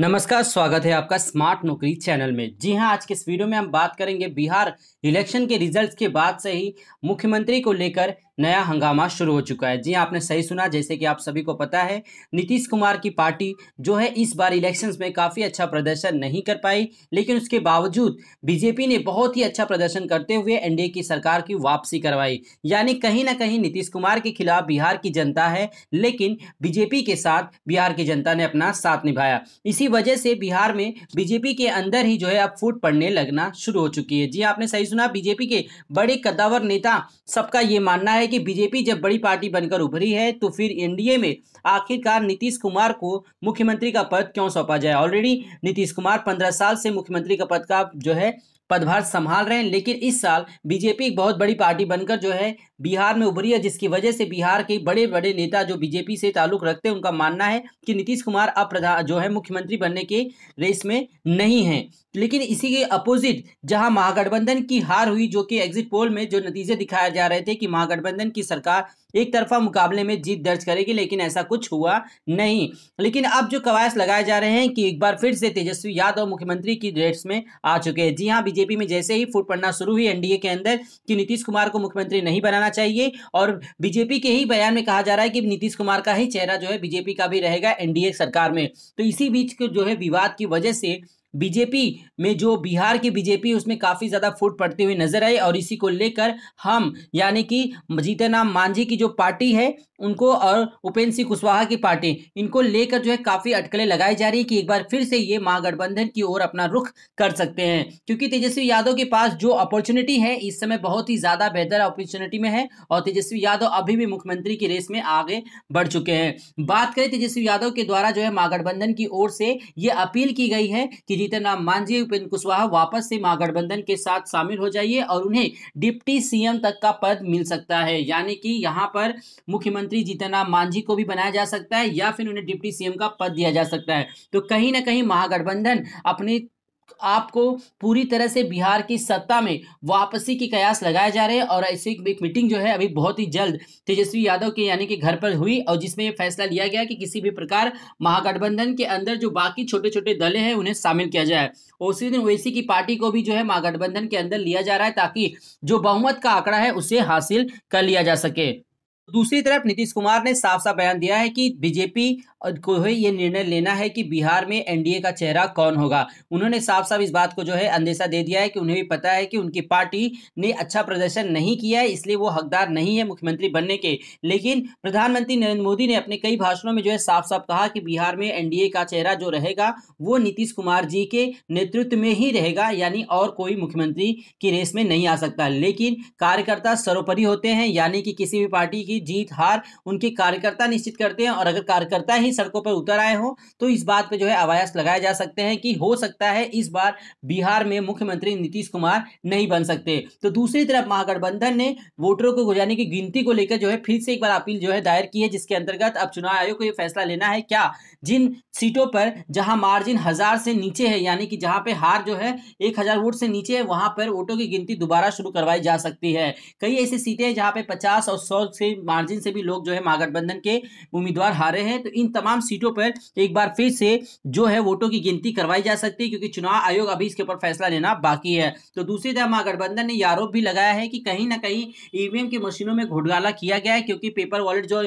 नमस्कार स्वागत है आपका स्मार्ट नौकरी चैनल में जी हां आज के इस वीडियो में हम बात करेंगे बिहार इलेक्शन के रिजल्ट्स के बाद से ही मुख्यमंत्री को लेकर नया हंगामा शुरू हो चुका है जी हाँ, आपने सही सुना जैसे कि आप सभी को पता है नीतीश कुमार की पार्टी जो है इस बार इलेक्शंस में काफ़ी अच्छा प्रदर्शन नहीं कर पाई लेकिन उसके बावजूद बीजेपी ने बहुत ही अच्छा प्रदर्शन करते हुए एनडीए की सरकार की वापसी करवाई यानी कहीं ना कहीं नीतीश कुमार के खिलाफ बिहार की जनता है लेकिन बीजेपी के साथ बिहार की जनता ने अपना साथ निभाया इसी वजह से बिहार में बीजेपी के अंदर ही जो है अब फूट पड़ने लगना शुरू हो चुकी है जी हाँ, आपने सही सुना बीजेपी के बड़े कदावर नेता सबका ये मानना है है कि बीजेपी जब बड़ी पार्टी बनकर उभरी है तो फिर एनडीए में आखिरकार नीतीश कुमार को मुख्यमंत्री का पद क्यों सौंपा जाए ऑलरेडी नीतीश कुमार पंद्रह साल से मुख्यमंत्री का पद का जो है पदभार संभाल रहे हैं लेकिन इस साल बीजेपी एक बहुत बड़ी पार्टी बनकर जो है बिहार में उभरी है जिसकी वजह से बिहार के बड़े बड़े नेता जो बीजेपी से ताल्लुक रखते हैं उनका मानना है कि नीतीश कुमार अब प्रधान जो है मुख्यमंत्री बनने के रेस में नहीं है लेकिन इसी के अपोजिट जहां महागठबंधन की हार हुई जो कि एग्जिट पोल में जो नतीजे दिखाए जा रहे थे कि महागठबंधन की सरकार एक तरफा मुकाबले में जीत दर्ज करेगी लेकिन ऐसा कुछ हुआ नहीं लेकिन अब जो कवायस लगाए जा रहे हैं कि एक बार फिर से तेजस्वी यादव मुख्यमंत्री की रेस में आ चुके हैं जी हाँ बीजेपी बीजेपी में जैसे ही फूट पड़ना शुरू हुई एनडीए के अंदर कि नीतीश कुमार को मुख्यमंत्री नहीं बनाना चाहिए और बीजेपी के ही बयान में कहा जा रहा है कि नीतीश कुमार का ही चेहरा जो है बीजेपी का भी रहेगा एनडीए सरकार में तो इसी बीच जो है विवाद की वजह से बीजेपी में जो बिहार की बीजेपी उसमें काफ़ी ज़्यादा फूट पड़ती हुई नजर आई और इसी को लेकर हम यानी कि जीतन राम मांझी की जो पार्टी है उनको और उपेंद्र सिंह कुशवाहा की पार्टी इनको लेकर जो है काफ़ी अटकलें लगाई जा रही है कि एक बार फिर से ये महागठबंधन की ओर अपना रुख कर सकते हैं क्योंकि तेजस्वी यादव के पास जो अपॉर्चुनिटी है इस समय बहुत ही ज़्यादा बेहतर अपॉर्चुनिटी में है और तेजस्वी यादव अभी भी मुख्यमंत्री की रेस में आगे बढ़ चुके हैं बात करें तेजस्वी यादव के द्वारा जो है महागठबंधन की ओर से ये अपील की गई है कि जीतन मांझी उपेंद्र कुशवाहा वापस से महागठबंधन के साथ शामिल हो जाइए और उन्हें डिप्टी सीएम तक का पद मिल सकता है यानी कि यहाँ पर मुख्यमंत्री जीतन राम मांझी को भी बनाया जा सकता है या फिर उन्हें डिप्टी सीएम का पद दिया जा सकता है तो कहीं ना कहीं महागठबंधन अपने तो आपको पूरी तरह से बिहार की सत्ता में वापसी की कयास लगाए जा रहे हैं और ऐसी एक मीटिंग जो है अभी बहुत ही जल्द तेजस्वी यादव के यानी कि घर पर हुई और जिसमें यह फैसला लिया गया कि किसी भी प्रकार महागठबंधन के अंदर जो बाकी छोटे छोटे दले हैं उन्हें शामिल किया जाए उसी दिन ओसी की पार्टी को भी जो है महागठबंधन के अंदर लिया जा रहा है ताकि जो बहुमत का आंकड़ा है उसे हासिल कर लिया जा सके तो दूसरी तरफ नीतीश कुमार ने साफ साफ बयान दिया है कि बीजेपी को ये निर्णय लेना है कि बिहार में एनडीए का चेहरा कौन होगा उन्होंने साफ साफ इस बात को जो है अंदेशा दे दिया है कि उन्हें भी पता है कि उनकी पार्टी ने अच्छा प्रदर्शन नहीं किया है इसलिए वो हकदार नहीं है मुख्यमंत्री बनने के लेकिन प्रधानमंत्री नरेंद्र मोदी ने अपने कई भाषणों में जो है साफ साफ कहा कि बिहार में एनडीए का चेहरा जो रहेगा वो नीतीश कुमार जी के नेतृत्व में ही रहेगा यानी और कोई मुख्यमंत्री की रेस में नहीं आ सकता लेकिन कार्यकर्ता सर्वोपरि होते हैं यानी कि किसी भी पार्टी की की जीत हार उनके कार्यकर्ता निश्चित करते हैं और अगर कार्यकर्ता ही सड़कों पर उतर आए हों तो इस बात पर जो है आवाज लगाए जा सकते हैं कि हो सकता है इस बार बिहार में मुख्यमंत्री नीतीश कुमार नहीं बन सकते तो दूसरी तरफ महागठबंधन ने वोटरों को गुजारने की गिनती को लेकर जो है फिर से एक बार अपील जो है दायर की है जिसके अंतर्गत अब चुनाव आयोग को यह फैसला लेना है क्या जिन सीटों पर जहां मार्जिन हजार से नीचे है यानी कि जहां पे हार जो है एक हजार वोट से नीचे है वहां पर वोटों की गिनती दोबारा शुरू करवाई जा सकती है कई ऐसी सीटें हैं जहां पे पचास और सौ से मार्जिन से भी लोग जो है महागठबंधन के उम्मीदवार हारे हैं तो इन तमाम सीटों पर एक बार फिर से जो है वोटों की गिनती करवाई जा सकती है क्योंकि चुनाव आयोग अभी इसके ऊपर फैसला लेना बाकी है तो दूसरी तरफ महागठबंधन ने आरोप भी लगाया है कि कहीं ना कहीं ईवीएम की मशीनों में घोटाला किया गया है क्योंकि पेपर वॉलेट जो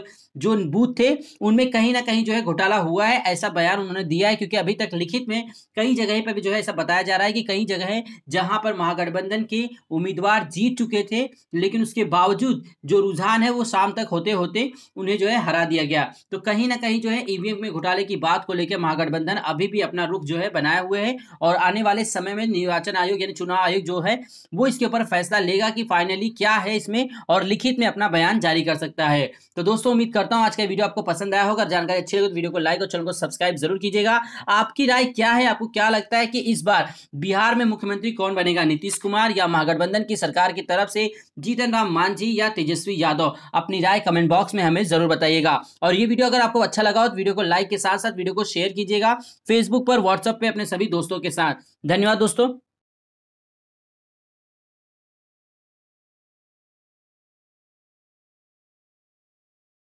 जो बूथ थे उनमें कहीं ना कहीं जो है घोटाला हुआ है ऐसा बयान उन्होंने दिया है क्योंकि अभी तक लिखित में कई जगह पर भी जो है ऐसा बताया जा रहा है कि कई जगह जहां पर महागठबंधन के उम्मीदवार जीत चुके थे लेकिन उसके बावजूद जो रुझान है वो साफ शाम तक होते होते उन्हें जो है हरा दिया गया तो कहीं ना कहीं जो है ईवीएम e में घोटाले की बात को लेकर महागठबंधन अभी भी अपना रुख जो है बनाया हुए है और आने वाले समय में निर्वाचन आयोग यानी चुनाव आयोग जो है वो इसके ऊपर फैसला लेगा कि फाइनली क्या है इसमें और लिखित में अपना बयान जारी कर सकता है तो दोस्तों उम्मीद करता हूँ आज का वीडियो आपको पसंद आया होगा जानकारी अच्छी लगे तो वीडियो को लाइक और चैनल को सब्सक्राइब जरूर कीजिएगा आपकी राय क्या है आपको क्या लगता है कि इस बार बिहार में मुख्यमंत्री कौन बनेगा नीतीश कुमार या महागठबंधन की सरकार की तरफ से जीतन राम मांझी या तेजस्वी यादव अपनी अपनी राय कमेंट बॉक्स में हमें जरूर बताइएगा और ये वीडियो अगर आपको अच्छा लगा हो तो वीडियो को लाइक के साथ साथ वीडियो को शेयर कीजिएगा फेसबुक पर व्हाट्सएप पे अपने सभी दोस्तों के साथ धन्यवाद दोस्तों